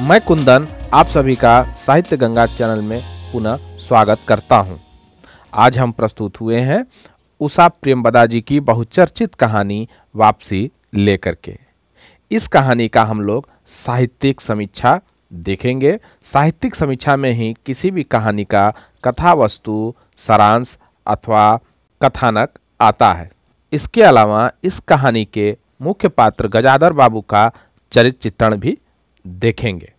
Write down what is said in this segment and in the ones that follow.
मैं कुंदन आप सभी का साहित्य गंगा चैनल में पुनः स्वागत करता हूं। आज हम प्रस्तुत हुए हैं उषा प्रेमबदा जी की बहुचर्चित कहानी वापसी लेकर के इस कहानी का हम लोग साहित्यिक समीक्षा देखेंगे साहित्यिक समीक्षा में ही किसी भी कहानी का कथा वस्तु सारांश अथवा कथानक आता है इसके अलावा इस कहानी के मुख्य पात्र गजाधर बाबू का चरित्र चित्रण भी देखेंगे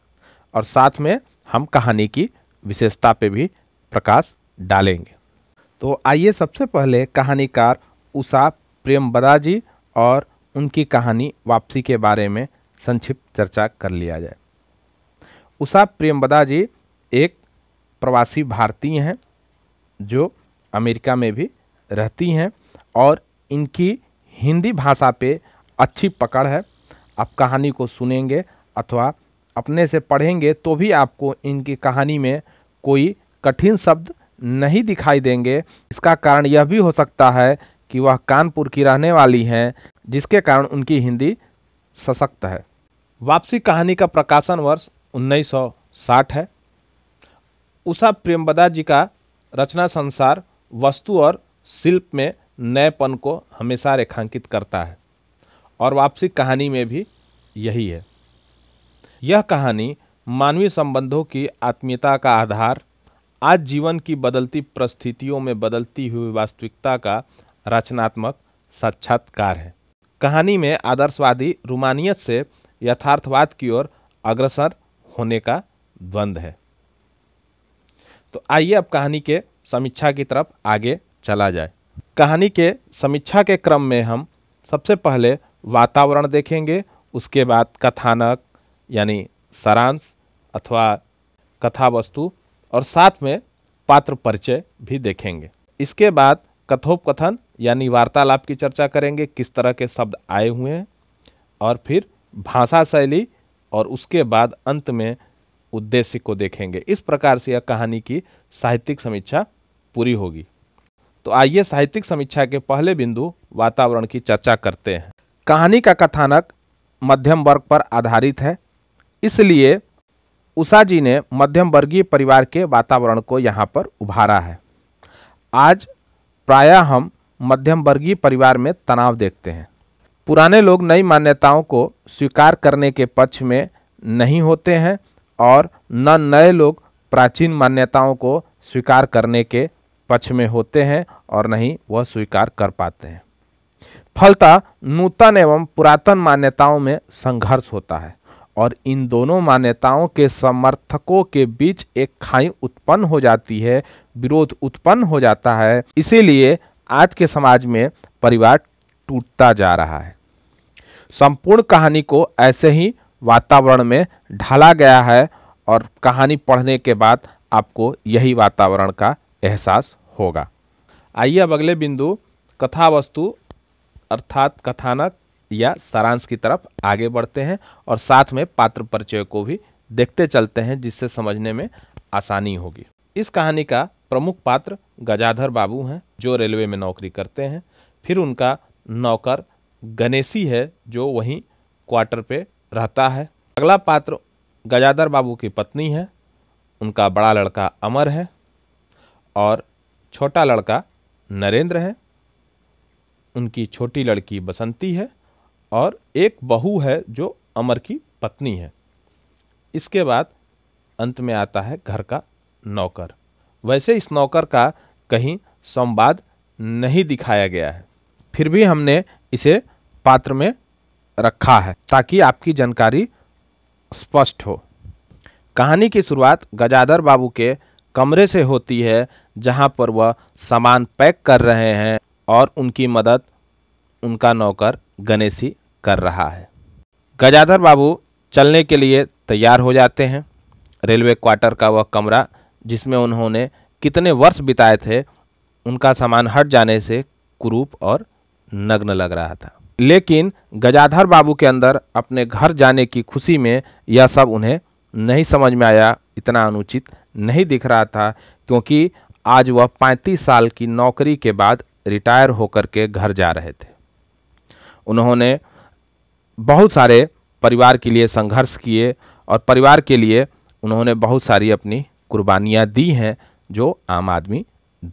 और साथ में हम कहानी की विशेषता पे भी प्रकाश डालेंगे तो आइए सबसे पहले कहानीकार उषा प्रेमबदा जी और उनकी कहानी वापसी के बारे में संक्षिप्त चर्चा कर लिया जाए उषा प्रेमबदा जी एक प्रवासी भारतीय हैं जो अमेरिका में भी रहती हैं और इनकी हिंदी भाषा पे अच्छी पकड़ है आप कहानी को सुनेंगे अथवा अपने से पढ़ेंगे तो भी आपको इनकी कहानी में कोई कठिन शब्द नहीं दिखाई देंगे इसका कारण यह भी हो सकता है कि वह कानपुर की रहने वाली हैं जिसके कारण उनकी हिंदी सशक्त है वापसी कहानी का प्रकाशन वर्ष 1960 है उषा प्रेमबदा जी का रचना संसार वस्तु और शिल्प में नएपन को हमेशा रेखांकित करता है और वापसी कहानी में भी यही है यह कहानी मानवीय संबंधों की आत्मीयता का आधार आज जीवन की बदलती परिस्थितियों में बदलती हुई वास्तविकता का रचनात्मक साक्षात्कार है कहानी में आदर्शवादी रुमानियत से यथार्थवाद की ओर अग्रसर होने का द्वंद है तो आइए अब कहानी के समीक्षा की तरफ आगे चला जाए कहानी के समीक्षा के क्रम में हम सबसे पहले वातावरण देखेंगे उसके बाद कथानक यानी सारांश अथवा कथा वस्तु और साथ में पात्र परिचय भी देखेंगे इसके बाद कथोपकथन यानी वार्तालाप की चर्चा करेंगे किस तरह के शब्द आए हुए हैं और फिर भाषा शैली और उसके बाद अंत में उद्देश्य को देखेंगे इस प्रकार से यह कहानी की साहित्यिक समीक्षा पूरी होगी तो आइए साहित्यिक समीक्षा के पहले बिंदु वातावरण की चर्चा करते हैं कहानी का कथानक मध्यम वर्ग पर आधारित है इसलिए उषा जी ने मध्यम वर्गीय परिवार के वातावरण को यहाँ पर उभारा है आज प्रायः हम मध्यम वर्गीय परिवार में तनाव देखते हैं पुराने लोग नई मान्यताओं को स्वीकार करने के पक्ष में नहीं होते हैं और न नए लोग प्राचीन मान्यताओं को स्वीकार करने के पक्ष में होते हैं और नहीं वह स्वीकार कर पाते हैं फलता नूतन एवं पुरातन मान्यताओं में संघर्ष होता है और इन दोनों मान्यताओं के समर्थकों के बीच एक खाई उत्पन्न हो जाती है विरोध उत्पन्न हो जाता है इसीलिए आज के समाज में परिवार टूटता जा रहा है संपूर्ण कहानी को ऐसे ही वातावरण में ढाला गया है और कहानी पढ़ने के बाद आपको यही वातावरण का एहसास होगा आइए अब अगले बिंदु कथा वस्तु अर्थात कथानक या सारांश की तरफ आगे बढ़ते हैं और साथ में पात्र परिचय को भी देखते चलते हैं जिससे समझने में आसानी होगी इस कहानी का प्रमुख पात्र गजाधर बाबू हैं जो रेलवे में नौकरी करते हैं फिर उनका नौकर गणेशी है जो वहीं क्वार्टर पे रहता है अगला पात्र गजाधर बाबू की पत्नी है उनका बड़ा लड़का अमर है और छोटा लड़का नरेंद्र है उनकी छोटी लड़की बसंती है और एक बहू है जो अमर की पत्नी है इसके बाद अंत में आता है घर का नौकर वैसे इस नौकर का कहीं संवाद नहीं दिखाया गया है फिर भी हमने इसे पात्र में रखा है ताकि आपकी जानकारी स्पष्ट हो कहानी की शुरुआत गजादर बाबू के कमरे से होती है जहां पर वह सामान पैक कर रहे हैं और उनकी मदद उनका नौकर गणेशी कर रहा है गजाधर बाबू चलने के लिए तैयार हो जाते हैं रेलवे क्वार्टर का वह कमरा जिसमें उन्होंने कितने वर्ष बिताए थे उनका सामान हट जाने से कुरूप और नग्न लग रहा था लेकिन गजाधर बाबू के अंदर अपने घर जाने की खुशी में यह सब उन्हें नहीं समझ में आया इतना अनुचित नहीं दिख रहा था क्योंकि आज वह पैंतीस साल की नौकरी के बाद रिटायर होकर के घर जा रहे थे उन्होंने बहुत सारे परिवार के लिए संघर्ष किए और परिवार के लिए उन्होंने बहुत सारी अपनी कुर्बानियाँ दी हैं जो आम आदमी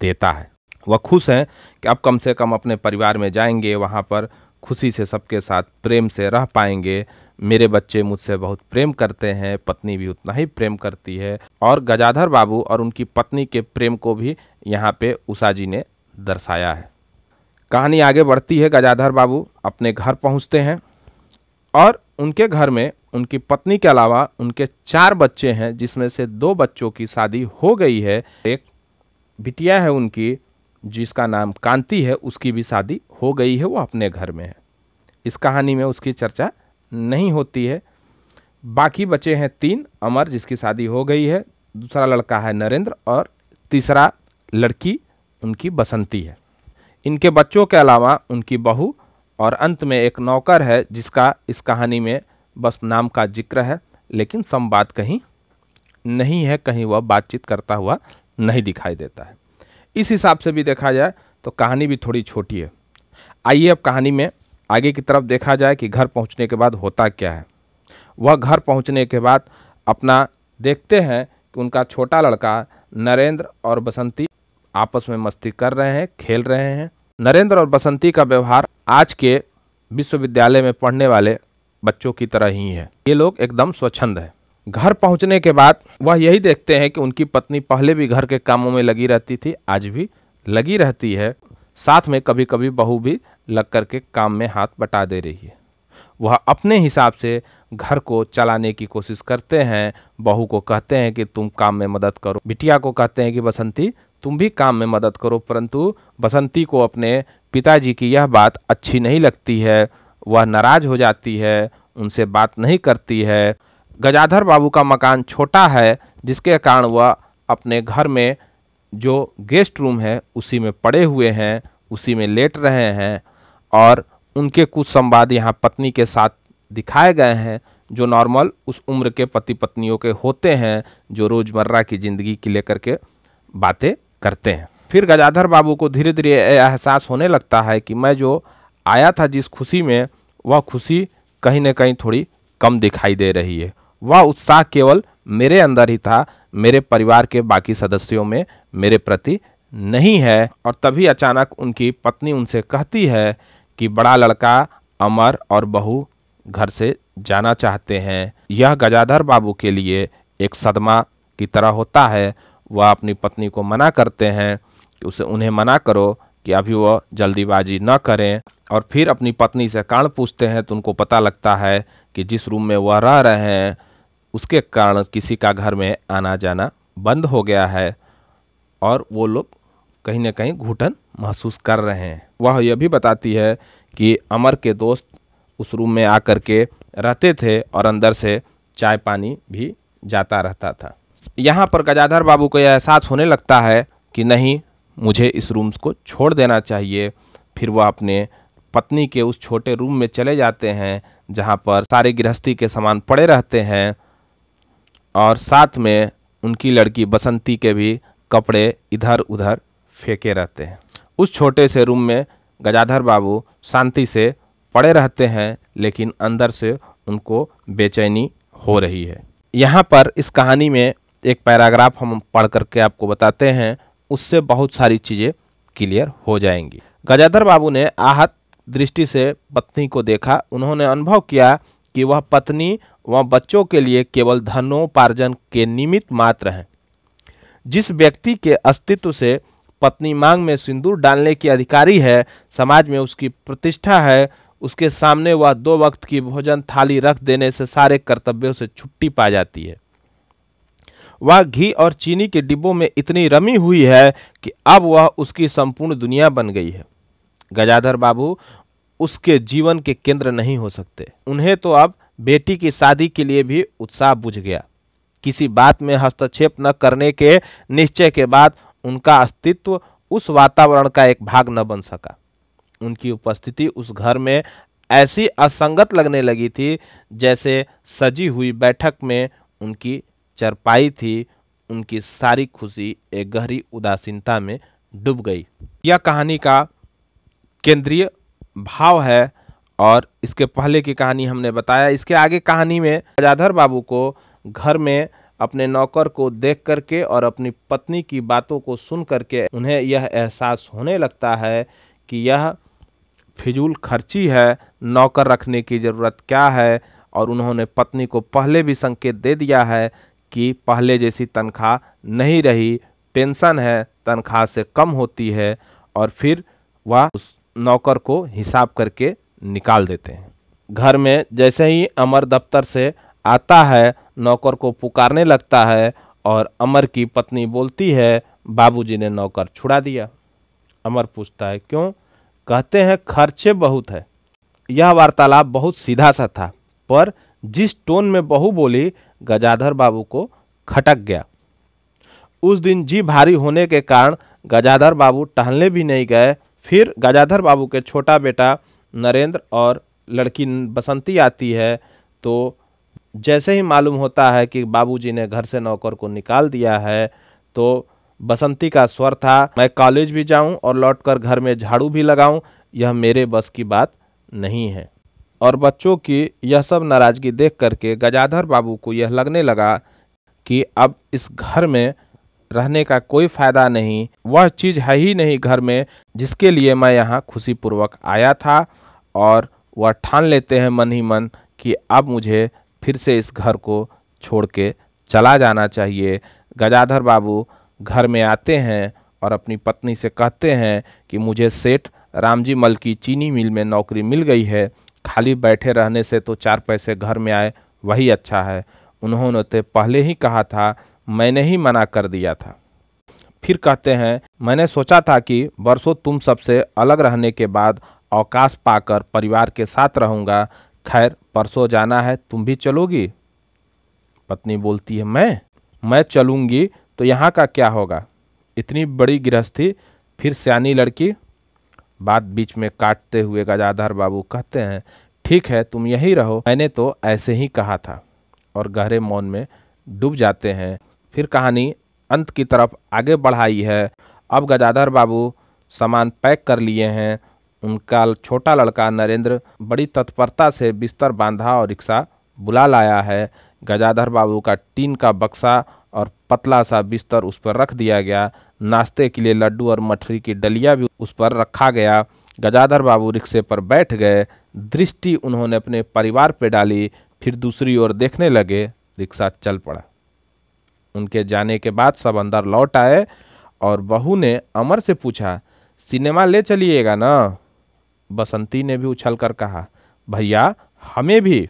देता है वह खुश हैं कि अब कम से कम अपने परिवार में जाएंगे वहाँ पर खुशी से सबके साथ प्रेम से रह पाएंगे मेरे बच्चे मुझसे बहुत प्रेम करते हैं पत्नी भी उतना ही प्रेम करती है और गजाधर बाबू और उनकी पत्नी के प्रेम को भी यहाँ पे उषा जी ने दर्शाया है कहानी आगे बढ़ती है गजाधर बाबू अपने घर पहुँचते हैं और उनके घर में उनकी पत्नी के अलावा उनके चार बच्चे हैं जिसमें से दो बच्चों की शादी हो गई है एक बिटिया है उनकी जिसका नाम कांति है उसकी भी शादी हो गई है वो अपने घर में है इस कहानी में उसकी चर्चा नहीं होती है बाकी बचे हैं तीन अमर जिसकी शादी हो गई है दूसरा लड़का है नरेंद्र और तीसरा लड़की उनकी बसंती है इनके बच्चों के अलावा उनकी बहू और अंत में एक नौकर है जिसका इस कहानी में बस नाम का जिक्र है लेकिन संवाद कहीं नहीं है कहीं वह बातचीत करता हुआ नहीं दिखाई देता है इस हिसाब से भी देखा जाए तो कहानी भी थोड़ी छोटी है आइए अब कहानी में आगे की तरफ देखा जाए कि घर पहुंचने के बाद होता क्या है वह घर पहुंचने के बाद अपना देखते हैं कि उनका छोटा लड़का नरेंद्र और बसंती आपस में मस्ती कर रहे हैं खेल रहे हैं नरेंद्र और बसंती का व्यवहार आज के विश्वविद्यालय में पढ़ने वाले बच्चों की तरह ही है ये लोग एकदम स्वच्छंद है घर पहुंचने के बाद वह यही देखते हैं कि उनकी पत्नी पहले भी घर के कामों में लगी रहती थी आज भी लगी रहती है साथ में कभी कभी बहू भी लग कर के काम में हाथ बटा दे रही है वह अपने हिसाब से घर को चलाने की कोशिश करते हैं बहू को कहते हैं कि तुम काम में मदद करो बिटिया को कहते हैं कि बसंती तुम भी काम में मदद करो परंतु बसंती को अपने पिताजी की यह बात अच्छी नहीं लगती है वह नाराज हो जाती है उनसे बात नहीं करती है गजाधर बाबू का मकान छोटा है जिसके कारण वह अपने घर में जो गेस्ट रूम है उसी में पड़े हुए हैं उसी में लेट रहे हैं और उनके कुछ संवाद यहाँ पत्नी के साथ दिखाए गए हैं जो नॉर्मल उस उम्र के पति पत्नियों के होते हैं जो रोज़मर्रा की ज़िंदगी की लेकर के बातें करते हैं फिर गजाधर बाबू को धीरे धीरे एहसास होने लगता है कि मैं जो आया था जिस खुशी में वह खुशी कहीं ना कहीं थोड़ी कम दिखाई दे रही है वह उत्साह केवल मेरे अंदर ही था मेरे परिवार के बाकी सदस्यों में मेरे प्रति नहीं है और तभी अचानक उनकी पत्नी उनसे कहती है कि बड़ा लड़का अमर और बहू घर से जाना चाहते हैं यह गजाधर बाबू के लिए एक सदमा की तरह होता है वह अपनी पत्नी को मना करते हैं कि उसे उन्हें मना करो कि अभी वह जल्दीबाजी न करें और फिर अपनी पत्नी से कारण पूछते हैं तो उनको पता लगता है कि जिस रूम में वह रह रहे हैं उसके कारण किसी का घर में आना जाना बंद हो गया है और वो लोग कहीं ना कहीं घुटन महसूस कर रहे हैं वह यह भी बताती है कि अमर के दोस्त उस रूम में आकर के रहते थे और अंदर से चाय पानी भी जाता रहता था यहाँ पर गजाधर बाबू को यह एहसास होने लगता है कि नहीं मुझे इस रूम को छोड़ देना चाहिए फिर वह अपने पत्नी के उस छोटे रूम में चले जाते हैं जहाँ पर सारे गृहस्थी के सामान पड़े रहते हैं और साथ में उनकी लड़की बसंती के भी कपड़े इधर उधर फेंके रहते हैं उस छोटे से रूम में गजाधर बाबू शांति से पड़े रहते हैं लेकिन अंदर से उनको बेचैनी हो रही है यहाँ पर इस कहानी में एक पैराग्राफ हम पढ़ करके आपको बताते हैं उससे बहुत सारी चीज़ें क्लियर हो जाएंगी गजाधर बाबू ने आहत दृष्टि से पत्नी को देखा उन्होंने अनुभव किया कि वह पत्नी व बच्चों के लिए केवल धनोपार्जन के निमित्त मात्र हैं जिस व्यक्ति के अस्तित्व से पत्नी मांग में सिंदूर डालने की अधिकारी है समाज में उसकी प्रतिष्ठा है उसके सामने वह दो वक्त की भोजन थाली रख देने से सारे कर्तव्यों से छुट्टी पा जाती है वह घी और चीनी के डिब्बों में इतनी रमी हुई है कि अब वह उसकी संपूर्ण दुनिया बन गई है गजाधर बाबू उसके जीवन के केंद्र नहीं हो सकते उन्हें तो अब बेटी की शादी के लिए भी उत्साह बुझ गया किसी बात में हस्तक्षेप न करने के निश्चय के बाद उनका अस्तित्व उस वातावरण का एक भाग न बन सका उनकी उपस्थिति उस घर में ऐसी असंगत लगने लगी थी जैसे सजी हुई बैठक में उनकी चरपाई थी उनकी सारी खुशी एक गहरी उदासीनता में डूब गई यह कहानी का केंद्रीय भाव है और इसके पहले की कहानी हमने बताया इसके आगे कहानी में राजाधर बाबू को घर में अपने नौकर को देख करके और अपनी पत्नी की बातों को सुन करके उन्हें यह एहसास होने लगता है कि यह फिजूल खर्ची है नौकर रखने की ज़रूरत क्या है और उन्होंने पत्नी को पहले भी संकेत दे दिया है कि पहले जैसी तनख्वाह नहीं रही पेंशन है तनख्वाह से कम होती है और फिर वह उस नौकर को हिसाब करके निकाल देते हैं घर में जैसे ही अमर दफ्तर से आता है नौकर को पुकारने लगता है और अमर की पत्नी बोलती है बाबूजी ने नौकर छुड़ा दिया अमर पूछता है क्यों कहते हैं खर्चे बहुत है यह वार्तालाप बहुत सीधा सा था पर जिस टोन में बहू बोली गजाधर बाबू को खटक गया उस दिन जी भारी होने के कारण गजाधर बाबू टहलने भी नहीं गए फिर गजाधर बाबू के छोटा बेटा नरेंद्र और लड़की बसंती आती है तो जैसे ही मालूम होता है कि बाबूजी ने घर से नौकर को निकाल दिया है तो बसंती का स्वर था मैं कॉलेज भी जाऊं और लौटकर घर में झाड़ू भी लगाऊं यह मेरे बस की बात नहीं है और बच्चों की यह सब नाराज़गी देख करके गजाधर बाबू को यह लगने लगा कि अब इस घर में रहने का कोई फ़ायदा नहीं वह चीज़ है ही नहीं घर में जिसके लिए मैं यहाँ खुशीपूर्वक आया था और वह ठान लेते हैं मन ही मन कि अब मुझे फिर से इस घर को छोड़ के चला जाना चाहिए गजाधर बाबू घर में आते हैं और अपनी पत्नी से कहते हैं कि मुझे सेठ रामजी मल की चीनी मिल में नौकरी मिल गई है खाली बैठे रहने से तो चार पैसे घर में आए वही अच्छा है उन्होंने तो पहले ही कहा था मैंने ही मना कर दिया था फिर कहते हैं मैंने सोचा था कि बरसों तुम सबसे अलग रहने के बाद अवकाश पाकर परिवार के साथ रहूँगा खैर परसों जाना है तुम भी चलोगी पत्नी बोलती है मैं मैं चलूँगी तो यहाँ का क्या होगा इतनी बड़ी गृहस्थी फिर सियानी लड़की बात बीच में काटते हुए गजाधर बाबू कहते हैं ठीक है तुम यही रहो मैंने तो ऐसे ही कहा था और गहरे मौन में डूब जाते हैं फिर कहानी अंत की तरफ आगे बढ़ाई है अब गजाधर बाबू सामान पैक कर लिए हैं उनका छोटा लड़का नरेंद्र बड़ी तत्परता से बिस्तर बांधा और रिक्शा बुला लाया है गजाधर बाबू का टीन का बक्सा और पतला सा बिस्तर उस पर रख दिया गया नाश्ते के लिए लड्डू और मठरी की डलिया भी उस पर रखा गया गजाधर बाबू रिक्शे पर बैठ गए दृष्टि उन्होंने अपने परिवार पर डाली फिर दूसरी ओर देखने लगे रिक्शा चल पड़ा उनके जाने के बाद सब अंदर लौट आए और बहू ने अमर से पूछा सिनेमा ले चलिएगा ना बसंती ने भी उछल कर कहा भैया हमें भी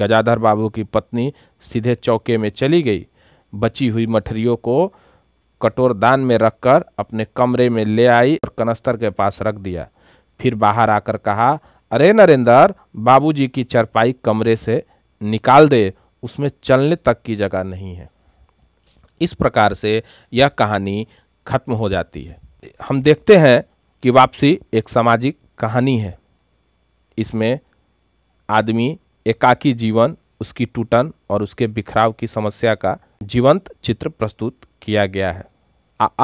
गजाधर बाबू की पत्नी सीधे चौके में चली गई बची हुई मठरियों को दान में रखकर अपने कमरे में ले आई और कनस्तर के पास रख दिया फिर बाहर आकर कहा अरे नरेंद्र बाबूजी की चरपाई कमरे से निकाल दे उसमें चलने तक की जगह नहीं है इस प्रकार से यह कहानी खत्म हो जाती है हम देखते हैं कि वापसी एक सामाजिक कहानी है इसमें आदमी एकाकी जीवन उसकी टूटन और उसके बिखराव की समस्या का जीवंत चित्र प्रस्तुत किया गया है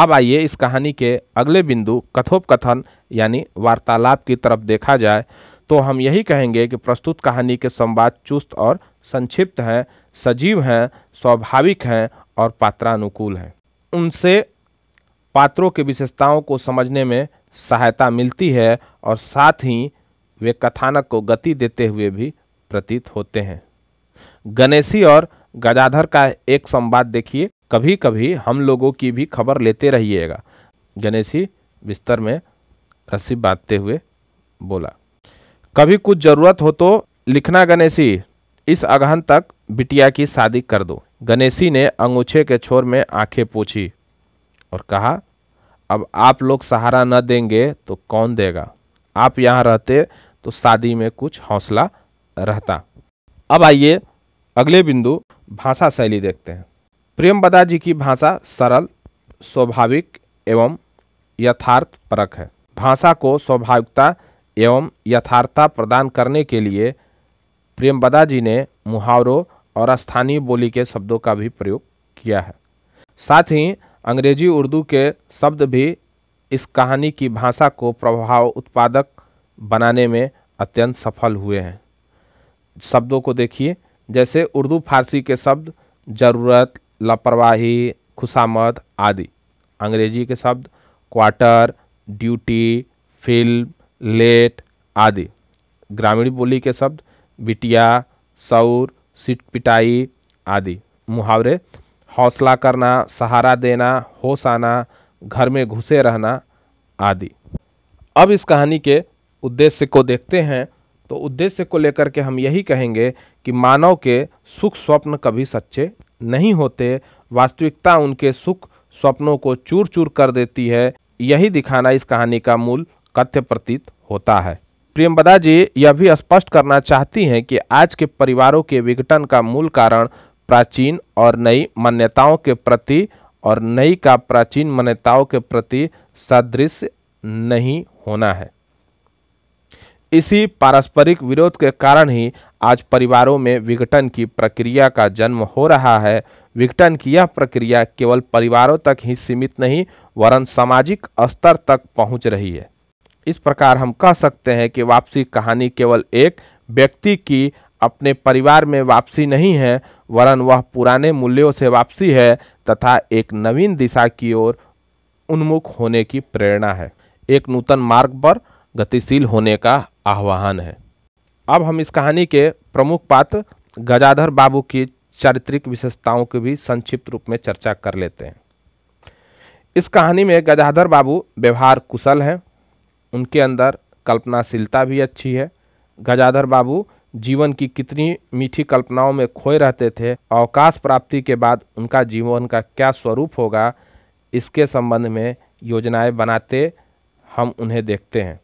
अब आइए इस कहानी के अगले बिंदु कथोपकथन यानी वार्तालाप की तरफ देखा जाए तो हम यही कहेंगे कि प्रस्तुत कहानी के संवाद चुस्त और संक्षिप्त हैं सजीव हैं स्वाभाविक हैं और पात्रानुकूल हैं उनसे पात्रों की विशेषताओं को समझने में सहायता मिलती है और साथ ही वे कथानक को गति देते हुए भी प्रतीत होते हैं गणेशी और गदाधर का एक संवाद देखिए कभी कभी हम लोगों की भी खबर लेते रहिएगा गणेशी बिस्तर में रस्सी बांधते हुए बोला कभी कुछ ज़रूरत हो तो लिखना गणेशी इस अगहन तक बिटिया की शादी कर दो गणेशी ने अंगूछे के छोर में आंखें पूछी और कहा अब आप लोग सहारा न देंगे तो कौन देगा आप यहाँ रहते तो शादी में कुछ हौसला रहता अब आइए अगले बिंदु भाषा शैली देखते हैं प्रेमवदा जी की भाषा सरल स्वाभाविक एवं यथार्थ परक है भाषा को स्वाभाविकता एवं यथार्थता प्रदान करने के लिए प्रेमवदा जी ने मुहावरों और स्थानीय बोली के शब्दों का भी प्रयोग किया है साथ ही अंग्रेजी उर्दू के शब्द भी इस कहानी की भाषा को प्रभाव उत्पादक बनाने में अत्यंत सफल हुए हैं शब्दों को देखिए जैसे उर्दू फारसी के शब्द ज़रूरत लापरवाही खुशामद आदि अंग्रेजी के शब्द क्वार्टर ड्यूटी फिल्म लेट आदि ग्रामीण बोली के शब्द बिटिया सौर सिट पिटाई आदि मुहावरे हौसला करना सहारा देना होश आना घर में घुसे रहना आदि अब इस कहानी के उद्देश्य को देखते हैं तो उद्देश्य को लेकर के हम यही कहेंगे कि मानव के सुख स्वप्न कभी सच्चे नहीं होते वास्तविकता उनके सुख स्वप्नों को चूर चूर कर देती है यही दिखाना इस कहानी का मूल कथ्य प्रतीत होता है प्रियम जी यह भी स्पष्ट करना चाहती हैं कि आज के परिवारों के विघटन का मूल कारण प्राचीन और नई मान्यताओं के प्रति और नई का प्राचीन मान्यताओं के प्रति सदृश नहीं होना है इसी पारस्परिक विरोध के कारण ही आज परिवारों में विघटन की प्रक्रिया का जन्म हो रहा है विघटन की यह प्रक्रिया केवल परिवारों तक ही सीमित नहीं वरन सामाजिक स्तर तक पहुंच रही है इस प्रकार हम कह सकते हैं कि वापसी कहानी केवल एक व्यक्ति की अपने परिवार में वापसी नहीं है वरन वह पुराने मूल्यों से वापसी है तथा एक नवीन दिशा की ओर उन्मुख होने की प्रेरणा है एक नूतन मार्ग पर गतिशील होने का आह्वान है अब हम इस कहानी के प्रमुख पात्र गजाधर बाबू की चारित्रिक विशेषताओं की भी संक्षिप्त रूप में चर्चा कर लेते हैं इस कहानी में गजाधर बाबू व्यवहार कुशल हैं उनके अंदर कल्पनाशीलता भी अच्छी है गजाधर बाबू जीवन की कितनी मीठी कल्पनाओं में खोए रहते थे अवकाश प्राप्ति के बाद उनका जीवन का क्या स्वरूप होगा इसके संबंध में योजनाएं बनाते हम उन्हें देखते हैं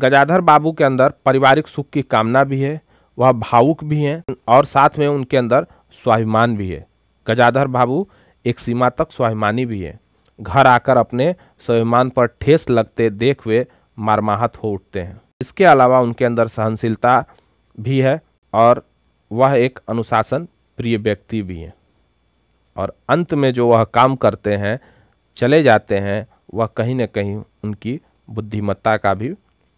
गजाधर बाबू के अंदर पारिवारिक सुख की कामना भी है वह भावुक भी हैं और साथ में उनके अंदर स्वाभिमान भी है गजाधर बाबू एक सीमा तक स्वाभिमानी भी है घर आकर अपने स्वाभिमान पर ठेस लगते देख हुए मारमाहत हो उठते हैं इसके अलावा उनके अंदर सहनशीलता भी है और वह एक अनुशासन प्रिय व्यक्ति भी हैं और अंत में जो वह काम करते हैं चले जाते हैं वह कहीं ना कहीं उनकी बुद्धिमत्ता का भी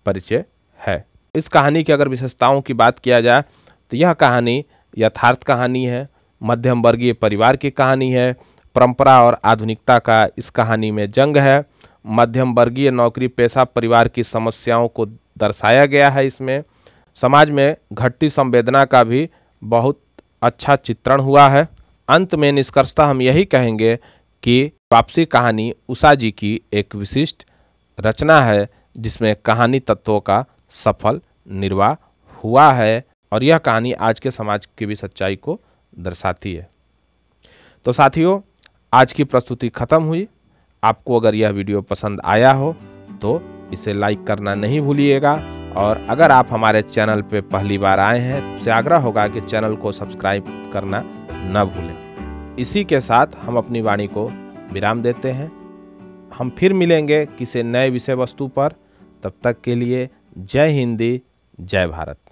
परिचय है इस कहानी की अगर विशेषताओं की बात किया जाए तो यह कहानी यथार्थ कहानी है मध्यम वर्गीय परिवार की कहानी है परंपरा और आधुनिकता का इस कहानी में जंग है मध्यम वर्गीय नौकरी पेशा परिवार की समस्याओं को दर्शाया गया है इसमें समाज में घटती संवेदना का भी बहुत अच्छा चित्रण हुआ है अंत में निष्कर्षता हम यही कहेंगे कि वापसी कहानी उषा जी की एक विशिष्ट रचना है जिसमें कहानी तत्वों का सफल निर्वाह हुआ है और यह कहानी आज के समाज की भी सच्चाई को दर्शाती है तो साथियों आज की प्रस्तुति खत्म हुई आपको अगर यह वीडियो पसंद आया हो तो इसे लाइक करना नहीं भूलिएगा और अगर आप हमारे चैनल पर पहली बार आए हैं से आग्रह होगा कि चैनल को सब्सक्राइब करना न भूलें इसी के साथ हम अपनी वाणी को विराम देते हैं हम फिर मिलेंगे किसी नए विषय वस्तु पर तब तक के लिए जय हिंदी जय भारत